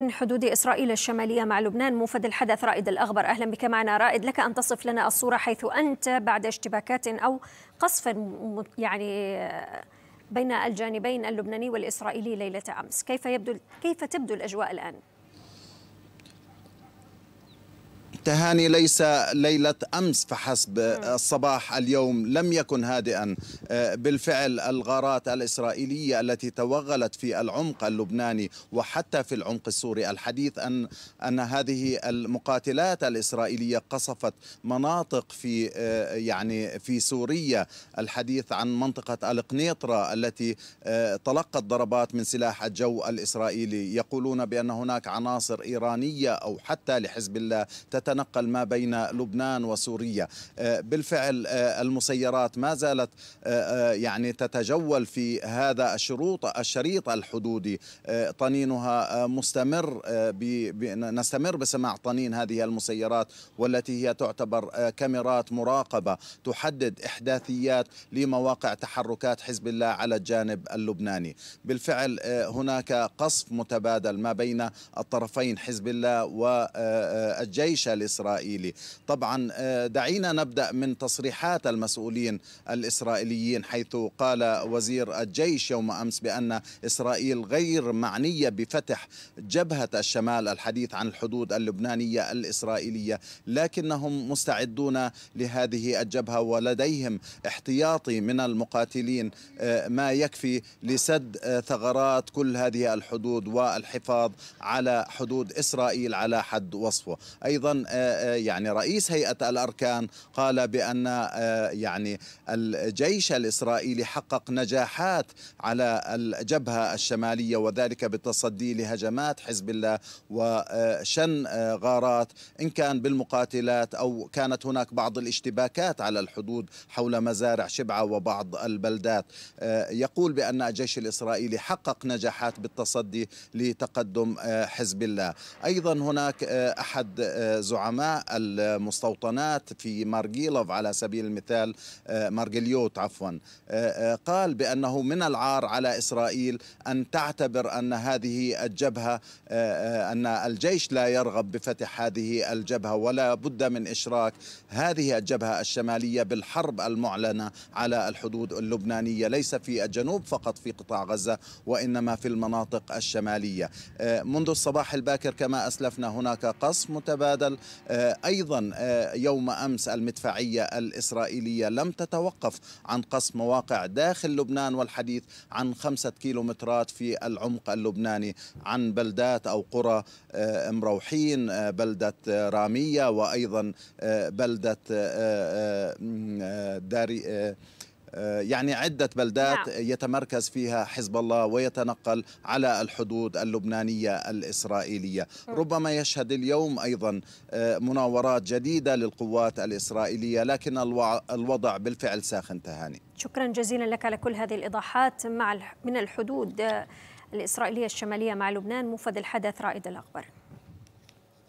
من حدود إسرائيل الشمالية مع لبنان موفد الحدث رائد الأغبر أهلا بك معنا رائد لك أن تصف لنا الصورة حيث أنت بعد اشتباكات أو قصف يعني بين الجانبين اللبناني والإسرائيلي ليلة أمس كيف يبدو كيف تبدو الأجواء الآن؟ تهاني ليس ليلة أمس فحسب الصباح اليوم لم يكن هادئا آه، بالفعل الغارات الإسرائيلية التي توغلت في العمق اللبناني وحتى في العمق السوري الحديث أن, أن هذه المقاتلات الإسرائيلية قصفت مناطق في آه، يعني في سوريا الحديث عن منطقة القنيطرة التي آه، تلقت ضربات من سلاح الجو الإسرائيلي يقولون بأن هناك عناصر إيرانية أو حتى لحزب الله تت تتنقل ما بين لبنان وسوريا آه، بالفعل آه، المسيرات ما زالت آه، يعني تتجول في هذا الشروط الشريط الحدودي طنينها مستمر نستمر بسماع طنين هذه المسيرات والتي هي تعتبر كاميرات مراقبة تحدد إحداثيات لمواقع تحركات حزب الله على الجانب اللبناني بالفعل هناك قصف متبادل ما بين الطرفين حزب الله والجيش الإسرائيلي طبعا آه، دعينا نبدأ من تصريحات المسؤولين الإسرائيليين حيث قال وزير الجيش يوم أمس بأن إسرائيل غير معنية بفتح جبهة الشمال الحديث عن الحدود اللبنانية الإسرائيلية لكنهم مستعدون لهذه الجبهة ولديهم احتياطي من المقاتلين آه، ما يكفي لسد آه، ثغرات كل هذه الحدود والحفاظ على حدود إسرائيل على حد وصفه أيضا آه، آه، يعني رئيس هيئة الأركان قال بأن آه، يعني الجيش الإسرائيلي حقق نجاحات على الجبهة الشمالية وذلك بالتصدي لهجمات حزب الله وشن غارات إن كان بالمقاتلات أو كانت هناك بعض الاشتباكات على الحدود حول مزارع شبعة وبعض البلدات يقول بأن الجيش الإسرائيلي حقق نجاحات بالتصدي لتقدم حزب الله أيضا هناك أحد زعماء زعماء المستوطنات في مارجيلوف على سبيل المثال آه، مارجليوت عفوا آه، آه، قال بأنه من العار على إسرائيل أن تعتبر أن هذه الجبهة أن الجيش لا يرغب بفتح هذه الجبهة ولا بد من إشراك هذه الجبهة الشمالية بالحرب المعلنة على الحدود اللبنانية ليس في الجنوب فقط في قطاع غزة وإنما في المناطق الشمالية منذ الصباح الباكر كما أسلفنا هناك قصف متبادل آه، أيضا آه، يوم أمس المدفعية الإسرائيلية لم تتوقف عن قصف مواقع داخل لبنان والحديث عن خمسة كيلومترات في العمق اللبناني عن بلدات أو قرى آه، مروحين بلدة رامية وأيضا بلدة داري آه، يعني عدة بلدات نعم. يتمركز فيها حزب الله ويتنقل على الحدود اللبنانية الإسرائيلية م. ربما يشهد اليوم أيضا آه، مناورات جديدة للقوات الإسرائيلية لكن الوضع بالفعل ساخن تهاني شكرا جزيلا لك على كل هذه الإيضاحات مع من الحدود آه، الإسرائيلية الشمالية مع لبنان موفد الحدث رائد الأخبار